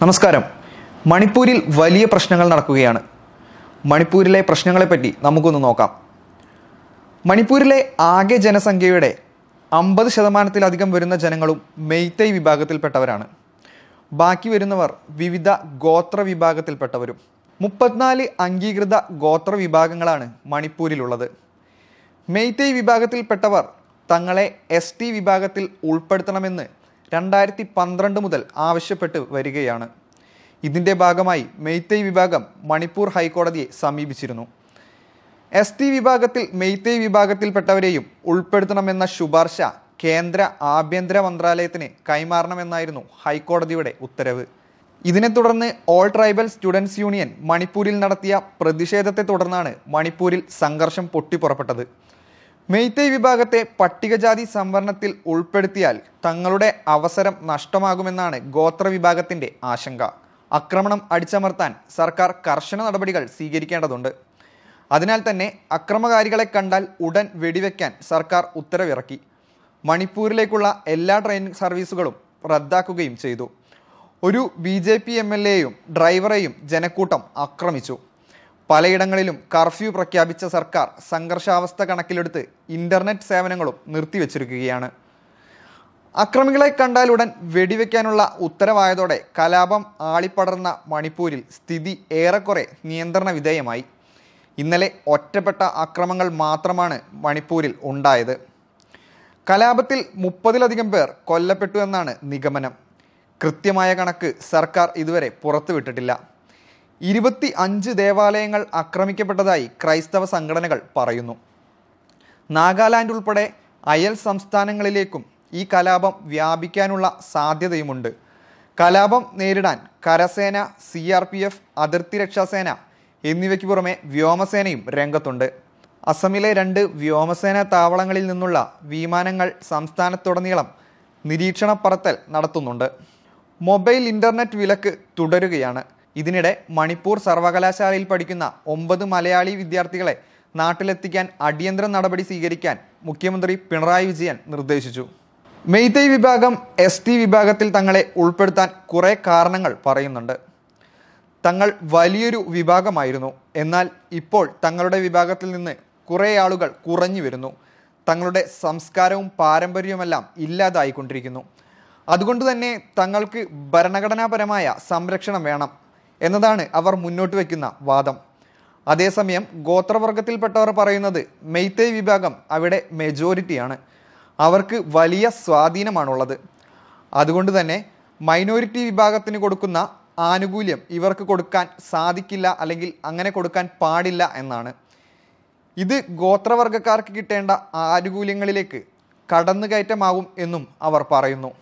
നമസ്കാരം മണിപ്പൂരിൽ വലിയ പ്രശ്നങ്ങൾ നടക്കുകയാണ് മണിപ്പൂരിലെ പ്രശ്നങ്ങളെപ്പറ്റി നമുക്കൊന്ന് നോക്കാം മണിപ്പൂരിലെ ആകെ ജനസംഖ്യയുടെ അമ്പത് ശതമാനത്തിലധികം വരുന്ന ജനങ്ങളും മെയ്തൈ വിഭാഗത്തിൽപ്പെട്ടവരാണ് ബാക്കി വരുന്നവർ വിവിധ ഗോത്ര വിഭാഗത്തിൽപ്പെട്ടവരും മുപ്പത്തിനാല് അംഗീകൃത ഗോത്ര വിഭാഗങ്ങളാണ് മണിപ്പൂരിലുള്ളത് മെയ്തൈ വിഭാഗത്തിൽപ്പെട്ടവർ തങ്ങളെ എസ് ടി വിഭാഗത്തിൽ ഉൾപ്പെടുത്തണമെന്ന് രണ്ടായിരത്തി പന്ത്രണ്ട് മുതൽ ആവശ്യപ്പെട്ട് വരികയാണ് ഇതിൻ്റെ ഭാഗമായി മെയ്ത്തൈ വിഭാഗം മണിപ്പൂർ ഹൈക്കോടതിയെ സമീപിച്ചിരുന്നു എസ് ടി വിഭാഗത്തിൽ മെയ്ത്തൈ വിഭാഗത്തിൽപ്പെട്ടവരെയും ഉൾപ്പെടുത്തണമെന്ന ശുപാർശ കേന്ദ്ര ആഭ്യന്തര മന്ത്രാലയത്തിന് കൈമാറണമെന്നായിരുന്നു ഹൈക്കോടതിയുടെ ഉത്തരവ് ഇതിനെ തുടർന്ന് ഓൾ ട്രൈബൽ സ്റ്റുഡൻസ് യൂണിയൻ മണിപ്പൂരിൽ നടത്തിയ പ്രതിഷേധത്തെ തുടർന്നാണ് മണിപ്പൂരിൽ സംഘർഷം പൊട്ടിപ്പുറപ്പെട്ടത് മെയ്തൈ വിഭാഗത്തെ പട്ടികജാതി സംവരണത്തിൽ ഉൾപ്പെടുത്തിയാൽ തങ്ങളുടെ അവസരം നഷ്ടമാകുമെന്നാണ് ഗോത്ര വിഭാഗത്തിന്റെ ആശങ്ക ആക്രമണം അടിച്ചമർത്താൻ സർക്കാർ കർശന നടപടികൾ സ്വീകരിക്കേണ്ടതുണ്ട് അതിനാൽ തന്നെ അക്രമകാരികളെ കണ്ടാൽ ഉടൻ വെടിവെക്കാൻ സർക്കാർ ഉത്തരവിറക്കി മണിപ്പൂരിലേക്കുള്ള എല്ലാ ട്രെയിൻ സർവീസുകളും റദ്ദാക്കുകയും ചെയ്തു ഒരു B J P M L എയും ഡ്രൈവറെയും ജനക്കൂട്ടം ആക്രമിച്ചു പലയിടങ്ങളിലും കർഫ്യൂ പ്രഖ്യാപിച്ച സർക്കാർ സംഘർഷാവസ്ഥ കണക്കിലെടുത്ത് ഇൻ്റർനെറ്റ് സേവനങ്ങളും നിർത്തിവെച്ചിരിക്കുകയാണ് അക്രമികളെ കണ്ടാലുടൻ വെടിവെക്കാനുള്ള ഉത്തരവായതോടെ കലാപം ആളിപ്പടർന്ന മണിപ്പൂരിൽ സ്ഥിതി ഏറെക്കുറെ നിയന്ത്രണ വിധേയമായി ഇന്നലെ ഒറ്റപ്പെട്ട അക്രമങ്ങൾ മാത്രമാണ് മണിപ്പൂരിൽ ഉണ്ടായത് കലാപത്തിൽ മുപ്പതിലധികം പേർ കൊല്ലപ്പെട്ടു എന്നാണ് നിഗമനം കൃത്യമായ കണക്ക് സർക്കാർ ഇതുവരെ പുറത്തുവിട്ടിട്ടില്ല ഇരുപത്തി അഞ്ച് ദേവാലയങ്ങൾ ആക്രമിക്കപ്പെട്ടതായി ക്രൈസ്തവ സംഘടനകൾ പറയുന്നു നാഗാലാൻഡ് ഉൾപ്പെടെ അയൽ സംസ്ഥാനങ്ങളിലേക്കും ഈ കലാപം വ്യാപിക്കാനുള്ള സാധ്യതയുമുണ്ട് കലാപം നേരിടാൻ കരസേന സി ആർ പി എഫ് അതിർത്തി രക്ഷാസേന എന്നിവയ്ക്ക് പുറമെ വ്യോമസേനയും രംഗത്തുണ്ട് അസമിലെ രണ്ട് വ്യോമസേന താവളങ്ങളിൽ നിന്നുള്ള വിമാനങ്ങൾ സംസ്ഥാനത്തുടനീളം നിരീക്ഷണ പറത്തൽ നടത്തുന്നുണ്ട് മൊബൈൽ ഇൻ്റർനെറ്റ് വിലക്ക് തുടരുകയാണ് ഇതിനിടെ മണിപ്പൂർ സർവകലാശാലയിൽ പഠിക്കുന്ന ഒമ്പത് മലയാളി വിദ്യാർത്ഥികളെ നാട്ടിലെത്തിക്കാൻ അടിയന്തര നടപടി സ്വീകരിക്കാൻ മുഖ്യമന്ത്രി പിണറായി വിജയൻ നിർദ്ദേശിച്ചു മെയ്തൈ വിഭാഗം എസ് ടി വിഭാഗത്തിൽ തങ്ങളെ ഉൾപ്പെടുത്താൻ കുറേ കാരണങ്ങൾ പറയുന്നുണ്ട് തങ്ങൾ വലിയൊരു വിഭാഗമായിരുന്നു എന്നാൽ ഇപ്പോൾ തങ്ങളുടെ വിഭാഗത്തിൽ നിന്ന് കുറേ ആളുകൾ കുറഞ്ഞു വരുന്നു തങ്ങളുടെ സംസ്കാരവും പാരമ്പര്യവുമെല്ലാം ഇല്ലാതായിക്കൊണ്ടിരിക്കുന്നു അതുകൊണ്ട് തന്നെ തങ്ങൾക്ക് ഭരണഘടനാപരമായ സംരക്ഷണം വേണം എന്നതാണ് അവർ മുന്നോട്ട് വയ്ക്കുന്ന വാദം അതേസമയം ഗോത്രവർഗത്തിൽപ്പെട്ടവർ പറയുന്നത് മെയ്തേ വിഭാഗം അവിടെ മെജോറിറ്റിയാണ് അവർക്ക് വലിയ സ്വാധീനമാണുള്ളത് അതുകൊണ്ട് തന്നെ മൈനോറിറ്റി വിഭാഗത്തിന് കൊടുക്കുന്ന ആനുകൂല്യം ഇവർക്ക് കൊടുക്കാൻ സാധിക്കില്ല അല്ലെങ്കിൽ അങ്ങനെ കൊടുക്കാൻ പാടില്ല എന്നാണ് ഇത് ഗോത്രവർഗക്കാർക്ക് കിട്ടേണ്ട ആനുകൂല്യങ്ങളിലേക്ക് കടന്നുകയറ്റമാകും എന്നും അവർ പറയുന്നു